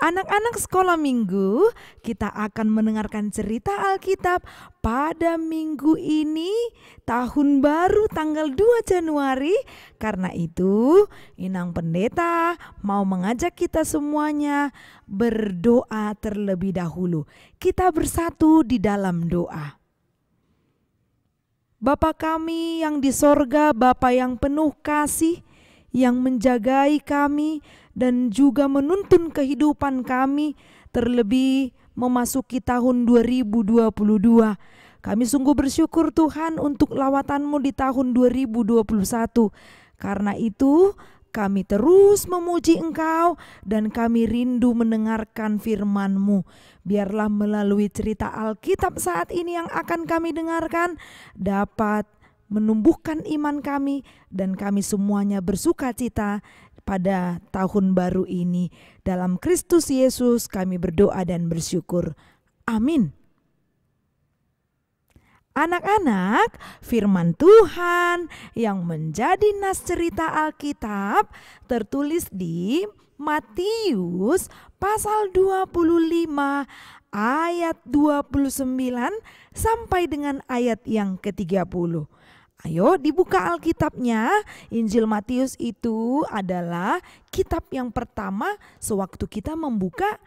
Anak-anak sekolah minggu, kita akan mendengarkan cerita Alkitab pada minggu ini, tahun baru tanggal 2 Januari. Karena itu, Inang Pendeta mau mengajak kita semuanya berdoa terlebih dahulu. Kita bersatu di dalam doa. Bapa kami yang di sorga, Bapa yang penuh kasih, yang menjagai kami dan juga menuntun kehidupan kami terlebih memasuki tahun 2022. Kami sungguh bersyukur Tuhan untuk lawatanmu di tahun 2021. Karena itu kami terus memuji Engkau dan kami rindu mendengarkan Firmanmu. Biarlah melalui cerita Alkitab saat ini yang akan kami dengarkan dapat menumbuhkan iman kami dan kami semuanya bersuka cita pada tahun baru ini. Dalam Kristus Yesus kami berdoa dan bersyukur. Amin. Anak-anak, firman Tuhan yang menjadi nas cerita Alkitab tertulis di Matius pasal 25 ayat 29 sampai dengan ayat yang ke-30. Ayo dibuka Alkitabnya. Injil Matius itu adalah kitab yang pertama sewaktu kita membuka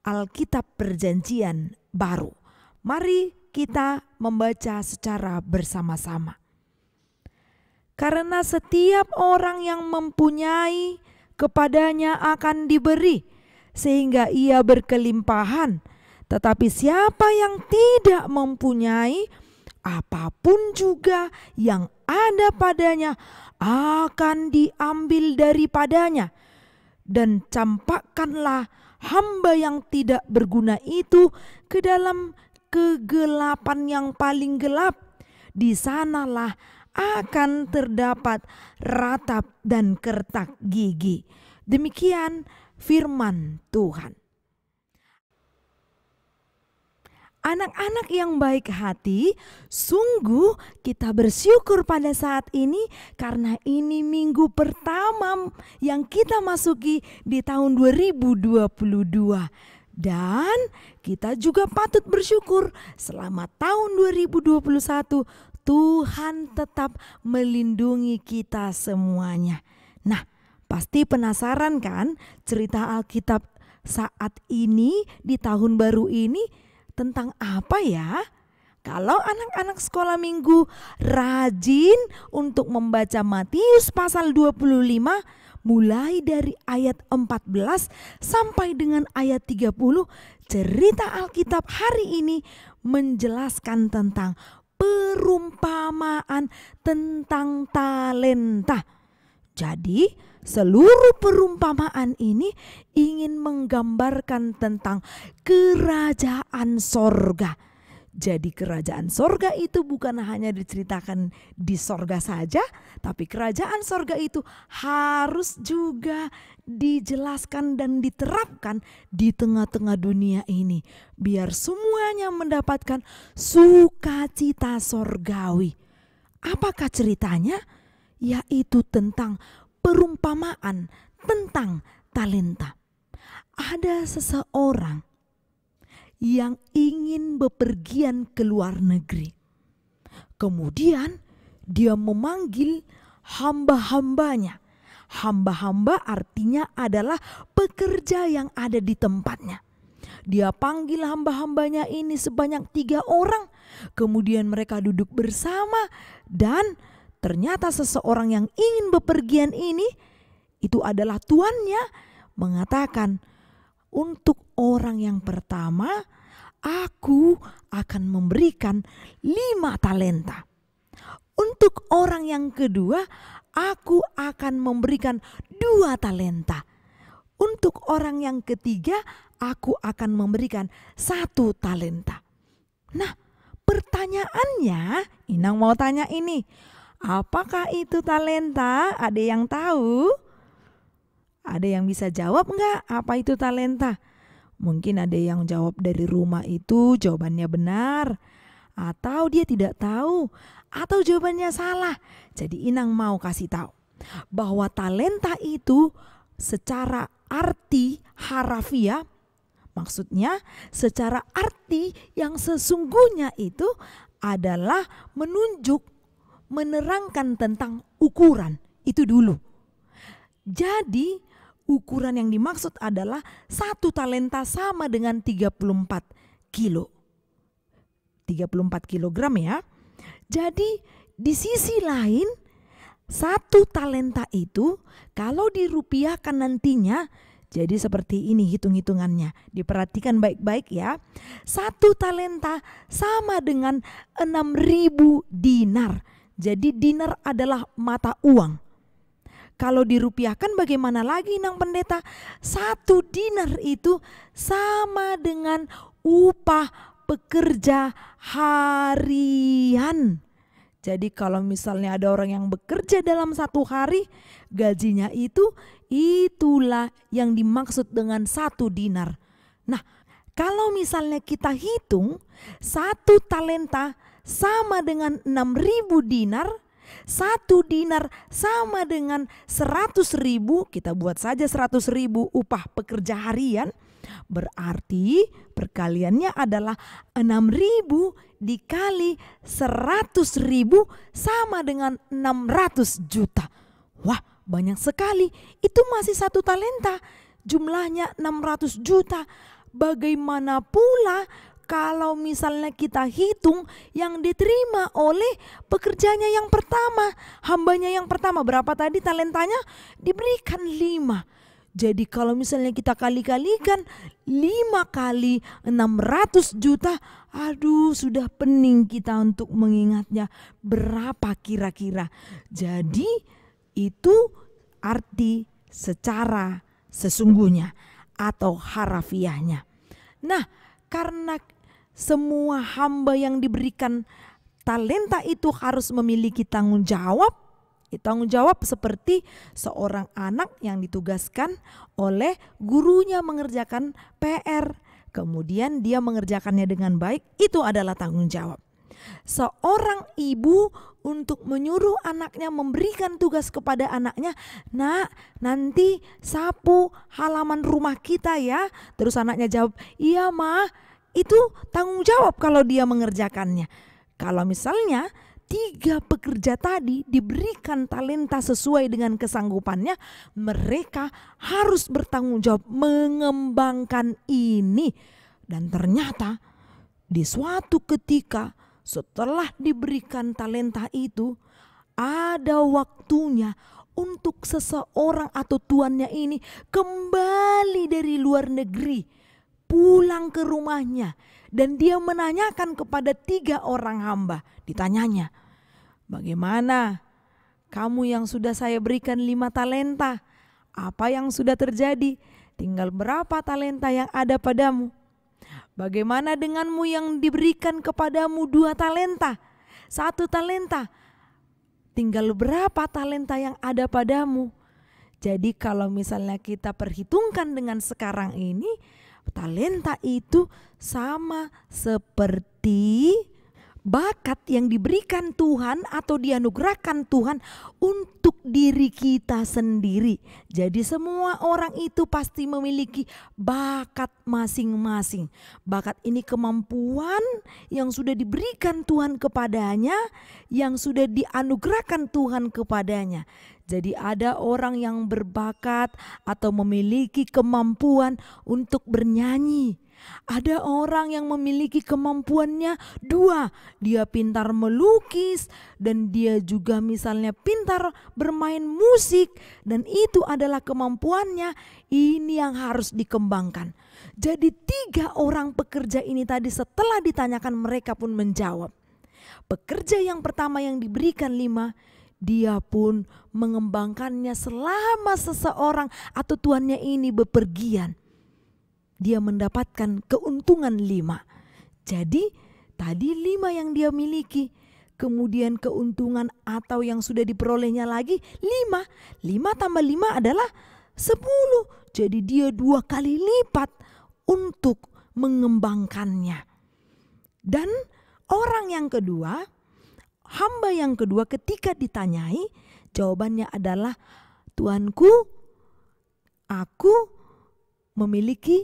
Alkitab Perjanjian Baru. Mari kita membaca secara bersama-sama. Karena setiap orang yang mempunyai kepadanya akan diberi sehingga ia berkelimpahan. Tetapi siapa yang tidak mempunyai apapun juga yang ada padanya akan diambil daripadanya, dan campakkanlah hamba yang tidak berguna itu ke dalam kegelapan yang paling gelap. Di sanalah akan terdapat ratap dan kertak gigi. Demikian firman Tuhan. anak-anak yang baik hati, sungguh kita bersyukur pada saat ini karena ini minggu pertama yang kita masuki di tahun 2022. Dan kita juga patut bersyukur selama tahun 2021 Tuhan tetap melindungi kita semuanya. Nah, pasti penasaran kan cerita Alkitab saat ini di tahun baru ini? Tentang apa ya? Kalau anak-anak sekolah minggu rajin untuk membaca Matius pasal 25 mulai dari ayat 14 sampai dengan ayat 30 cerita Alkitab hari ini menjelaskan tentang perumpamaan tentang talenta. Jadi, Seluruh perumpamaan ini ingin menggambarkan tentang kerajaan sorga. Jadi kerajaan sorga itu bukan hanya diceritakan di sorga saja, tapi kerajaan sorga itu harus juga dijelaskan dan diterapkan di tengah-tengah dunia ini. Biar semuanya mendapatkan sukacita sorgawi. Apakah ceritanya? Yaitu tentang perumpamaan tentang talenta. Ada seseorang yang ingin bepergian ke luar negeri. Kemudian dia memanggil hamba-hambanya. Hamba-hamba artinya adalah pekerja yang ada di tempatnya. Dia panggil hamba-hambanya ini sebanyak tiga orang. Kemudian mereka duduk bersama dan Ternyata seseorang yang ingin bepergian ini itu adalah tuannya mengatakan, "Untuk orang yang pertama, aku akan memberikan lima talenta. Untuk orang yang kedua, aku akan memberikan dua talenta. Untuk orang yang ketiga, aku akan memberikan satu talenta." Nah, pertanyaannya, Inang mau tanya ini Apakah itu talenta? Ada yang tahu? Ada yang bisa jawab enggak? apa itu talenta? Mungkin ada yang jawab dari rumah itu jawabannya benar. Atau dia tidak tahu. Atau jawabannya salah. Jadi Inang mau kasih tahu bahwa talenta itu secara arti harafiah Maksudnya, secara arti yang sesungguhnya itu adalah menunjuk menerangkan tentang ukuran itu dulu. Jadi ukuran yang dimaksud adalah satu talenta sama dengan 34 kilo. 34 kilogram ya. Jadi di sisi lain satu talenta itu kalau dirupiahkan nantinya jadi seperti ini hitung-hitungannya. Diperhatikan baik-baik ya. Satu talenta sama dengan 6000 dinar. Jadi dinar adalah mata uang. Kalau dirupiahkan bagaimana lagi nang pendeta? Satu dinar itu sama dengan upah pekerja harian. Jadi kalau misalnya ada orang yang bekerja dalam satu hari, gajinya itu itulah yang dimaksud dengan satu dinar. Nah, kalau misalnya kita hitung satu talenta sama dengan 6000 dinar, satu dinar sama dengan seratus ribu, kita buat saja seratus ribu upah pekerja harian, berarti perkaliannya adalah enam ribu dikali seratus ribu sama dengan enam ratus juta. Wah banyak sekali, itu masih satu talenta, jumlahnya enam ratus juta. Bagaimana pula kalau misalnya kita hitung yang diterima oleh pekerjanya yang pertama, hambanya yang pertama berapa tadi talentanya diberikan lima. Jadi kalau misalnya kita kali-kalikan lima kali enam ratus juta, aduh sudah pening kita untuk mengingatnya berapa kira-kira. Jadi itu arti secara sesungguhnya atau harafiahnya. Nah, karena semua hamba yang diberikan talenta itu harus memiliki tanggung jawab. Ya, tanggung jawab seperti seorang anak yang ditugaskan oleh gurunya mengerjakan PR. Kemudian dia mengerjakannya dengan baik, itu adalah tanggung jawab. Seorang ibu untuk menyuruh anaknya memberikan tugas kepada anaknya, "Nak, nanti sapu halaman rumah kita ya." Terus anaknya jawab, "Iya, mah itu tanggung jawab kalau dia mengerjakannya. Kalau misalnya tiga pekerja tadi diberikan talenta sesuai dengan kesanggupannya, mereka harus bertanggung jawab mengembangkan ini. Dan ternyata di suatu ketika setelah diberikan talenta itu, ada waktunya untuk seseorang atau tuannya ini kembali dari luar negeri pulang ke rumahnya dan dia menanyakan kepada tiga orang hamba. Ditanyanya, bagaimana kamu yang sudah saya berikan lima talenta? Apa yang sudah terjadi? Tinggal berapa talenta yang ada padamu? Bagaimana denganmu yang diberikan kepadamu dua talenta? Satu talenta. Tinggal berapa talenta yang ada padamu? Jadi kalau misalnya kita perhitungkan dengan sekarang ini, Talenta itu sama seperti bakat yang diberikan Tuhan atau dianugerahkan Tuhan untuk diri kita sendiri. Jadi semua orang itu pasti memiliki bakat masing-masing. Bakat ini kemampuan yang sudah diberikan Tuhan kepadanya, yang sudah dianugerahkan Tuhan kepadanya. Jadi ada orang yang berbakat atau memiliki kemampuan untuk bernyanyi. Ada orang yang memiliki kemampuannya dua, dia pintar melukis dan dia juga misalnya pintar bermain musik dan itu adalah kemampuannya ini yang harus dikembangkan. Jadi tiga orang pekerja ini tadi setelah ditanyakan mereka pun menjawab. Pekerja yang pertama yang diberikan lima, dia pun mengembangkannya selama seseorang atau tuannya ini bepergian. Dia mendapatkan keuntungan lima. Jadi tadi lima yang dia miliki. Kemudian keuntungan atau yang sudah diperolehnya lagi lima. Lima tambah lima adalah sepuluh. Jadi dia dua kali lipat untuk mengembangkannya. Dan orang yang kedua Hamba yang kedua ketika ditanyai, jawabannya adalah Tuanku, aku memiliki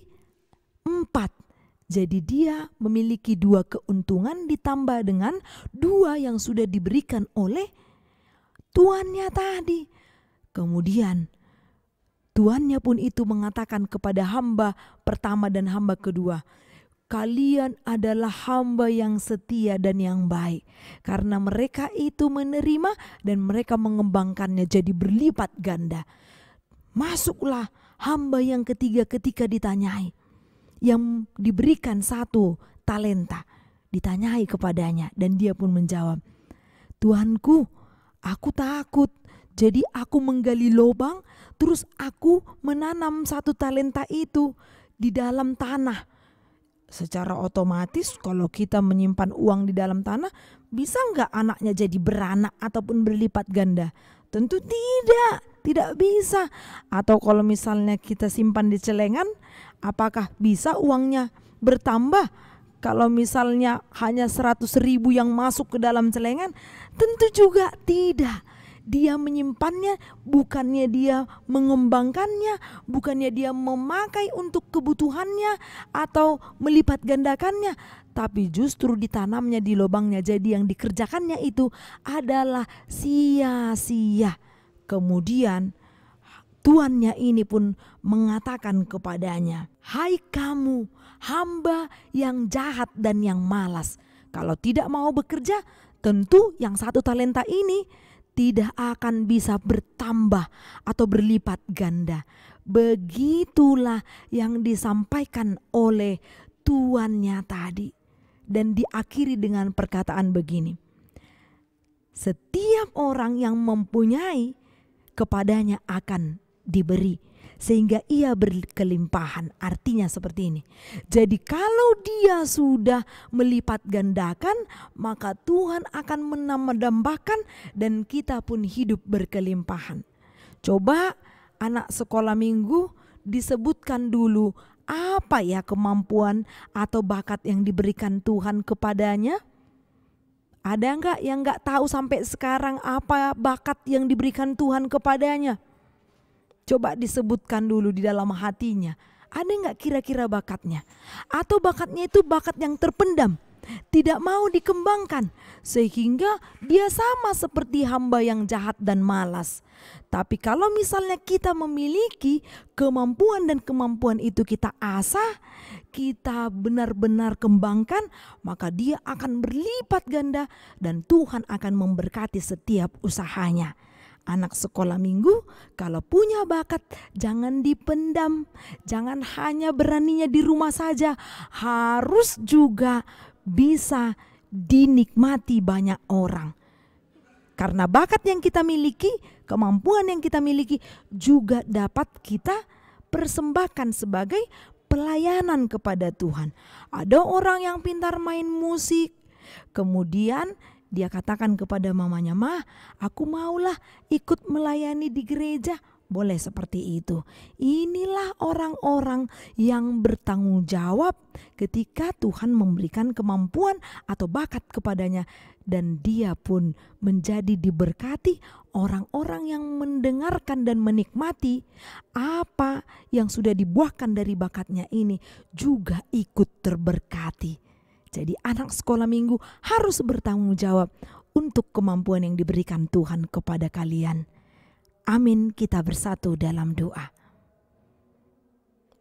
empat. Jadi dia memiliki dua keuntungan ditambah dengan dua yang sudah diberikan oleh tuannya tadi. Kemudian tuannya pun itu mengatakan kepada hamba pertama dan hamba kedua, kalian adalah hamba yang setia dan yang baik. Karena mereka itu menerima dan mereka mengembangkannya jadi berlipat ganda. Masuklah hamba yang ketiga ketika ditanyai. Yang diberikan satu talenta. Ditanyai kepadanya dan dia pun menjawab. Tuhanku aku takut. Jadi aku menggali lubang terus aku menanam satu talenta itu di dalam tanah secara otomatis kalau kita menyimpan uang di dalam tanah bisa nggak anaknya jadi beranak ataupun berlipat ganda tentu tidak tidak bisa atau kalau misalnya kita simpan di celengan apakah bisa uangnya bertambah kalau misalnya hanya 100 ribu yang masuk ke dalam celengan tentu juga tidak dia menyimpannya, bukannya dia mengembangkannya, bukannya dia memakai untuk kebutuhannya atau melipat gandakannya, tapi justru ditanamnya di lubangnya. Jadi yang dikerjakannya itu adalah sia-sia. Kemudian tuannya ini pun mengatakan kepadanya, "Hai kamu, hamba yang jahat dan yang malas, kalau tidak mau bekerja, tentu yang satu talenta ini tidak akan bisa bertambah atau berlipat ganda. Begitulah yang disampaikan oleh tuannya tadi. Dan diakhiri dengan perkataan begini. Setiap orang yang mempunyai kepadanya akan diberi sehingga ia berkelimpahan. Artinya seperti ini. Jadi kalau dia sudah melipat gandakan, maka Tuhan akan menambahkan dan kita pun hidup berkelimpahan. Coba anak sekolah minggu disebutkan dulu apa ya kemampuan atau bakat yang diberikan Tuhan kepadanya? Ada enggak yang nggak tahu sampai sekarang apa bakat yang diberikan Tuhan kepadanya? Coba disebutkan dulu di dalam hatinya. Ada nggak kira-kira bakatnya? Atau bakatnya itu bakat yang terpendam? Tidak mau dikembangkan. Sehingga dia sama seperti hamba yang jahat dan malas. Tapi kalau misalnya kita memiliki kemampuan dan kemampuan itu kita asah, kita benar-benar kembangkan, maka dia akan berlipat ganda dan Tuhan akan memberkati setiap usahanya anak sekolah minggu kalau punya bakat jangan dipendam jangan hanya beraninya di rumah saja harus juga bisa dinikmati banyak orang karena bakat yang kita miliki, kemampuan yang kita miliki juga dapat kita persembahkan sebagai pelayanan kepada Tuhan. Ada orang yang pintar main musik, kemudian dia katakan kepada mamanya, "Mah, aku maulah ikut melayani di gereja." Boleh seperti itu. Inilah orang-orang yang bertanggung jawab ketika Tuhan memberikan kemampuan atau bakat kepadanya dan dia pun menjadi diberkati orang-orang yang mendengarkan dan menikmati apa yang sudah dibuahkan dari bakatnya ini juga ikut terberkati. Jadi anak sekolah minggu harus bertanggung jawab untuk kemampuan yang diberikan Tuhan kepada kalian. Amin, kita bersatu dalam doa.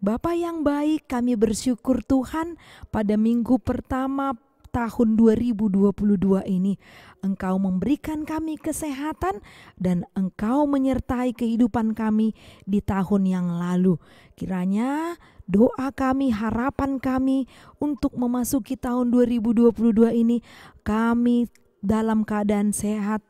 Bapa yang baik, kami bersyukur Tuhan pada minggu pertama tahun 2022 ini Engkau memberikan kami kesehatan dan Engkau menyertai kehidupan kami di tahun yang lalu. Kiranya doa kami, harapan kami untuk memasuki tahun 2022 ini, kami dalam keadaan sehat,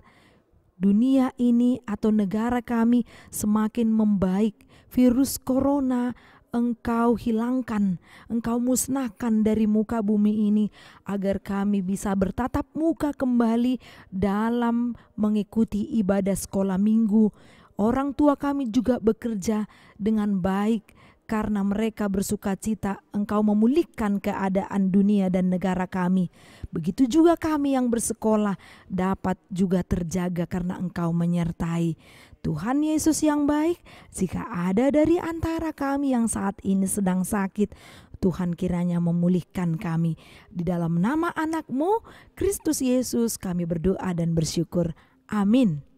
dunia ini atau negara kami semakin membaik. Virus corona engkau hilangkan, engkau musnahkan dari muka bumi ini agar kami bisa bertatap muka kembali dalam mengikuti ibadah sekolah minggu. Orang tua kami juga bekerja dengan baik karena mereka bersuka cita engkau memulihkan keadaan dunia dan negara kami. Begitu juga kami yang bersekolah dapat juga terjaga karena engkau menyertai. Tuhan Yesus yang baik, jika ada dari antara kami yang saat ini sedang sakit, Tuhan kiranya memulihkan kami. Di dalam nama anakmu, Kristus Yesus kami berdoa dan bersyukur. Amin.